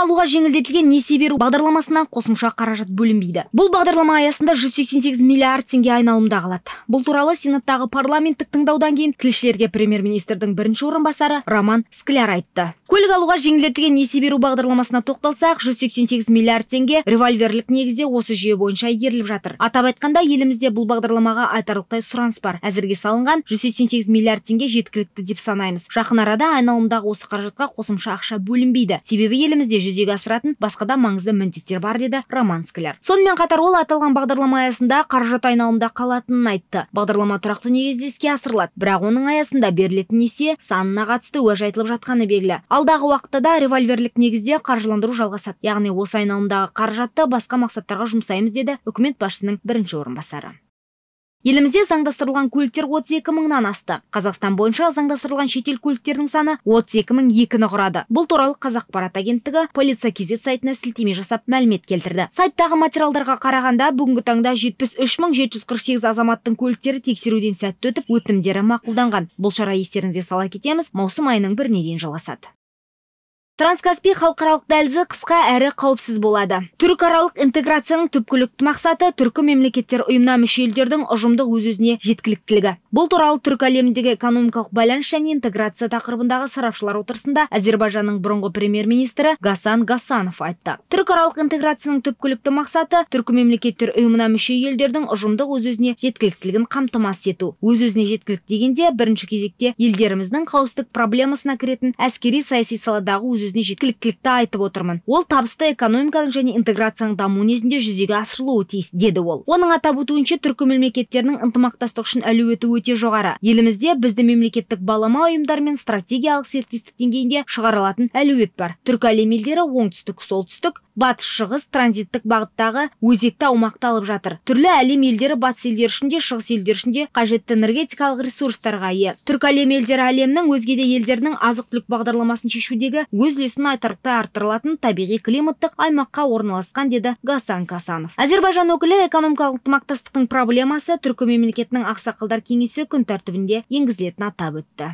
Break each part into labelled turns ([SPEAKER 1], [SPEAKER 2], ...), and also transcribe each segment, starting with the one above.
[SPEAKER 1] алуға жеңілдетілген несие беру бағдарламасына қосымша қаражат бөлінбейді бұл бағдарлама аясында 188 миллиард теңге айналымда қалады бұл туралы сенаттағы парламенттік тыңдаудан кейін тілшілерге премьер министрдің бірінші орынбасары роман скляр айтты көлік алуға жеңілдетілген несие беру бағдарламасына тоқталсақ 188 миллиард теңге револьверлік негізде осы жүйе бойынша игеріліп жатыр атап айтқанда елімізде бұл бағдарламаға айтарлықтай сұраныс бар әзірге салынған 188 миллиард теңге жеткілікті деп санаймыз жақын арада айналымдағы осы қаражатқа қосымша ақша бөлінбейді себебі елімізде жүзеге асыратын басқа да маңызды міндеттер бар деді роман скляр сонымен қатар ол аталған бағдарлама аясында қаражат айналымда қалатынын айтты бағдарлама тұрақты негізде іске асырылады бірақ оның аясында берілетін несие санына қатысты уәж айтылып жатқаны белгілі алдағы уақытта да револьверлік негізде қаржыландыру жалғасады яғни осы айналымдағы қаражатты басқа мақсаттарға жұмсаймыз деді үкімет басшысының бірінші орынбасары елімізде заңдастырылған көліктер 32 мыңнан асты қазақстан бойынша заңдастырылған шетел көліктерінің саны 32 мың екіні құрады бұл туралы қазақпарат агенттігі полиция кз сайтына сілтеме жасап мәлімет келтірді сайттағы материалдарға қарағанда бүгінгі таңда сегіз азаматтың көліктері тексеруден сәтті өтіп өтінімдері мақұлданған бұл шара естеріңізге сала кетеміз маусым айының біріне дейін жалғасады транскаспий халықаралық дәлізі қысқа әрі қауіпсіз болады аралық интеграцияның түпкілікті мақсаты түркі мемлекеттер ұйымына мүше ұжымдық өз өзіне жеткіліктілігі бұл туралы түрік әлеміндегі экономикалық байланыс және интеграция тақырыбындағы сарапшылар отырысында әзербайжанның бұрынғы премьер министрі гасан гасанов айтты аралық интеграцияның түпкілікті мақсаты түркі мемлекеттер ұйымына мүше елдердің ұжымдық өз өзіне жеткіліктілігін қамтамасыз ету өз өзіне жеткілік дегенде бірінші кезекте елдеріміздің қауіпсіздік проблемасына кіретін әскери саяси саладағы өз сөзіне жеткіліктілікті айтып отырмын ол табысты экономиканың және интеграцияның дамуы негізінде жүзеге асырылуы тиіс деді ол оның атап өтуінше түркі мемлекеттерінің ынтымақтастық үшін әлеуеті өте жоғары елімізде бізді мемлекеттік балама ұйымдар мен стратегиялық серіктестік деңгейінде шығарылатын әлеует бар түркі әлем елдері оңтүстік солтүстік батыс шығыс транзиттік бағыттағы өзекті аумақты алып жатыр түрлі әлем елдері батыс елдері үшін де шығыс елдері үшін де қажетті энергетикалық ресурстарға ие түркі әлем елдері әлемнің өзге де елдерінің азық түлік бағдарламасын шешудегі өз үлесін айтарлықтай арттырылатын табиғи климаттық аймаққа орналасқан деді гасан касанов әзербайжан өкілі экономикалық ынтымақтастықтың проблемасы түркі мемлекетінің ақсақалдар кеңесі күн тәртібінде енгізілетінін атап өтті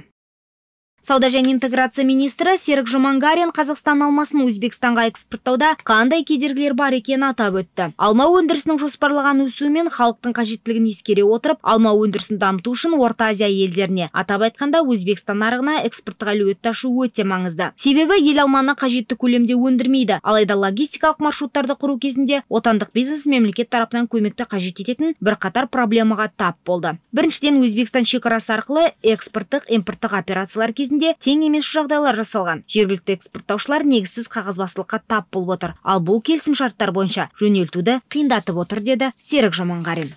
[SPEAKER 1] сауда және интеграция министрі серік Жумангарин қазақстан алмасын өзбекстанға экспорттауда қандай кедергілер бар екенін атап өтті алма өндірісінің жоспарлаған өсуі мен халықтың қажеттілігін ескере отырып алма өндірісін дамыту үшін орта азия елдеріне атап айтқанда өзбекстан нарығына экспорттық әлеуетті ашу өте маңызды себебі ел алманы қажетті көлемде өндірмейді алайда логистикалық маршруттарды құру кезінде отандық бизнес мемлекет тарапынан көмекті қажет ететін бірқатар проблемаға тап болды біріншіден өзбекстан шекарасы арқылы экспорттық импорттық операциялар кезінде де тең емес жағдайлар жасалған жергілікті экспорттаушылар негізсіз қағазбастылыққа тап болып отыр ал бұл келісімшарттар бойынша жөнелтуді қиындатып отыр деді серік жаманғарин